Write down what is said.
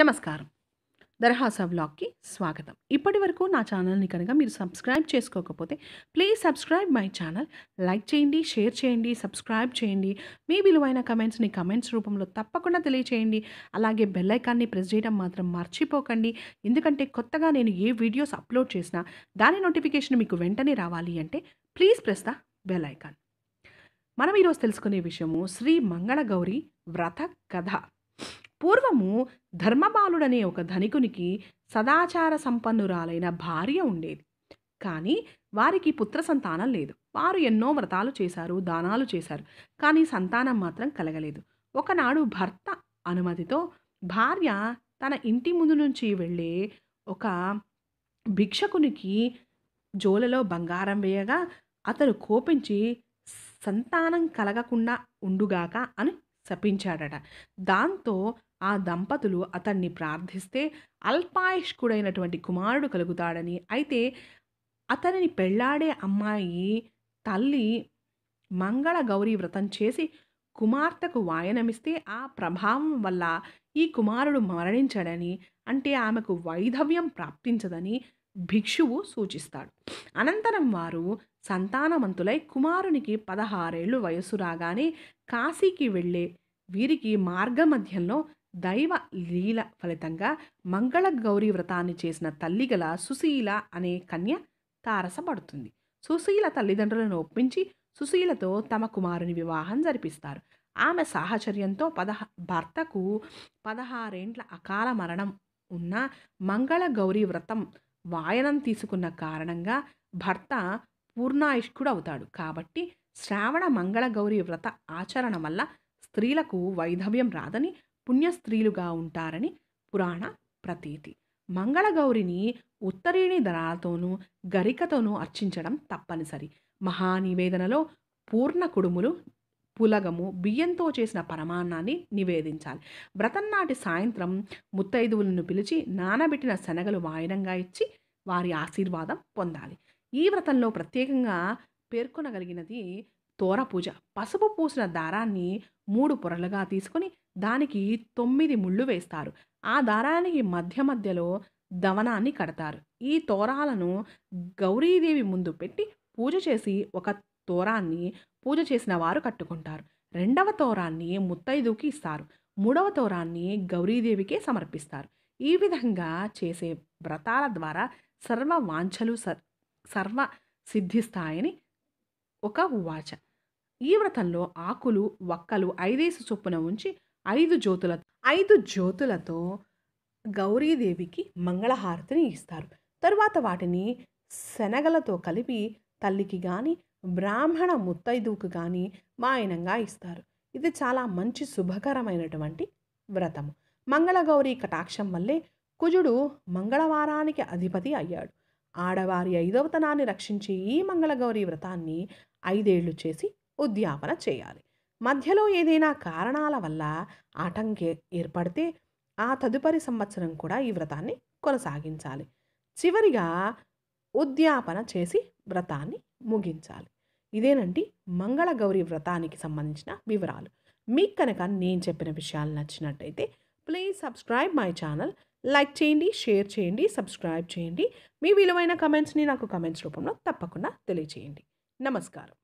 నమస్కారం దర్హాసా వ్లాగ్కి స్వాగతం ఇప్పటి వరకు నా ఛానల్ని కనుక మీరు సబ్స్క్రైబ్ చేసుకోకపోతే please subscribe my channel like చేయండి షేర్ చేయండి సబ్స్క్రైబ్ చేయండి మీ విలువైన కమెంట్స్ని కమెంట్స్ రూపంలో తప్పకుండా తెలియచేయండి అలాగే బెల్ ఐకాన్ని ప్రెస్ చేయడం మాత్రం మర్చిపోకండి ఎందుకంటే కొత్తగా నేను ఏ వీడియోస్ అప్లోడ్ చేసినా దాని నోటిఫికేషన్ మీకు వెంటనే రావాలి అంటే please press the bell icon మనం ఈరోజు తెలుసుకునే విషయము శ్రీ మంగళగౌరి వ్రత కథ పూర్వము ధర్మబాలుడనే ఒక ధనికునికి సదాచార సంపన్నురాలైన భార్య ఉండేది కానీ వారికి పుత్ర సంతానం లేదు వారు ఎన్నో వ్రతాలు చేశారు దానాలు చేశారు కానీ సంతానం మాత్రం కలగలేదు ఒకనాడు భర్త అనుమతితో భార్య తన ఇంటి ముందు నుంచి వెళ్ళే ఒక భిక్షకునికి జోలలో బంగారం వేయగా అతను కోపించి సంతానం కలగకుండా ఉండుగాక అని శపించాడట దాంతో ఆ దంపతులు అతన్ని ప్రార్థిస్తే అల్పాయుష్కుడైనటువంటి కుమారుడు కలుగుతాడని అయితే అతనిని పెళ్లాడే అమ్మాయి తల్లి మంగళ గౌరీ వ్రతం చేసి కుమార్తెకు వాయనమిస్తే ఆ ప్రభావం వల్ల ఈ కుమారుడు మరణించడని అంటే ఆమెకు వైధవ్యం ప్రాప్తించదని భిక్షువు సూచిస్తాడు అనంతరం వారు సంతానవంతులై కుమారునికి పదహారేళ్ళు వయస్సు రాగానే కాశీకి వెళ్ళే వీరికి మార్గమధ్యంలో దైవ లీల ఫలితంగా మంగళ గౌరీ వ్రతాన్ని చేసిన తల్లి గల సుశీల అనే కన్య తారసపడుతుంది సుశీల తల్లిదండ్రులను ఒప్పించి సుశీలతో తమ కుమారుని వివాహం జరిపిస్తారు ఆమె సాహచర్యంతో పదహ భర్తకు పదహారేండ్ల అకాల మరణం ఉన్న మంగళ గౌరీ వ్రతం వాయనం తీసుకున్న కారణంగా భర్త పూర్ణాయుష్కుడు అవుతాడు కాబట్టి శ్రావణ మంగళగౌరి వ్రత ఆచరణ వల్ల స్త్రీలకు వైధవ్యం రాదని పుణ్య స్త్రీలుగా ఉంటారని పురాణ ప్రతీతి మంగళగౌరిని ఉత్తరీణి దళాలతోనూ గరికతోనూ అర్చించడం తప్పనిసరి మహానివేదనలో పూర్ణ కుడుములు పులగము బియ్యంతో చేసిన పరమాన్నాన్ని నివేదించాలి వ్రతన్నాటి సాయంత్రం ముత్తైదువులను పిలిచి నానబెట్టిన శనగలు వాయనంగా ఇచ్చి వారి ఆశీర్వాదం పొందాలి ఈ వ్రతంలో ప్రత్యేకంగా పేర్కొనగలిగినది తోర పూజ పసుపు పూసిన దారాన్ని మూడు పొరలుగా తీసుకుని దానికి తొమ్మిది ముళ్ళు వేస్తారు ఆ దారానికి మధ్య మధ్యలో దవనాన్ని కడతారు ఈ తోరాలను గౌరీదేవి ముందు పెట్టి పూజ చేసి ఒక తోరాన్ని పూజ చేసిన వారు కట్టుకుంటారు రెండవ తోరాన్ని ముత్తైదుకి ఇస్తారు మూడవ తోరాన్ని గౌరీదేవికే సమర్పిస్తారు ఈ విధంగా చేసే వ్రతాల ద్వారా సర్వ వాంఛలు సర్వ సిద్ధిస్తాయని ఒక ఉవాచ ఈ వ్రతంలో ఆకులు వక్కలు ఐదేసి చొప్పున ఉంచి ఐదు జ్యోతుల ఐదు జ్యోతులతో గౌరీదేవికి మంగళహారతిని ఇస్తారు తరువాత వాటిని శనగలతో కలిపి తల్లికి కానీ బ్రాహ్మణ ముత్తైదువుకు కానీ మాయనంగా ఇస్తారు ఇది చాలా మంచి శుభకరమైనటువంటి వ్రతము మంగళగౌరి కటాక్షం వల్లే కుజుడు మంగళవారానికి అధిపతి అయ్యాడు ఆడవారి ఐదవతనాన్ని రక్షించి ఈ మంగళగౌరి వ్రతాన్ని ఐదేళ్లు చేసి ఉద్యాపన చేయాలి మధ్యలో ఏదైనా కారణాల వల్ల ఆటంకే ఏర్పడితే ఆ తదుపరి సంవత్సరం కూడా ఈ వ్రతాన్ని కొనసాగించాలి చివరిగా ఉద్యాపన చేసి వ్రతాన్ని ముగించాలి ఇదేనండి మంగళగౌరి వ్రతానికి సంబంధించిన వివరాలు మీకు కనుక నేను చెప్పిన విషయాలు నచ్చినట్టయితే please subscribe my channel like చేయండి షేర్ చేయండి సబ్స్క్రైబ్ చేయండి మీ విలువైన కమెంట్స్ని నాకు కమెంట్స్ రూపంలో తప్పకుండా తెలియచేయండి నమస్కారం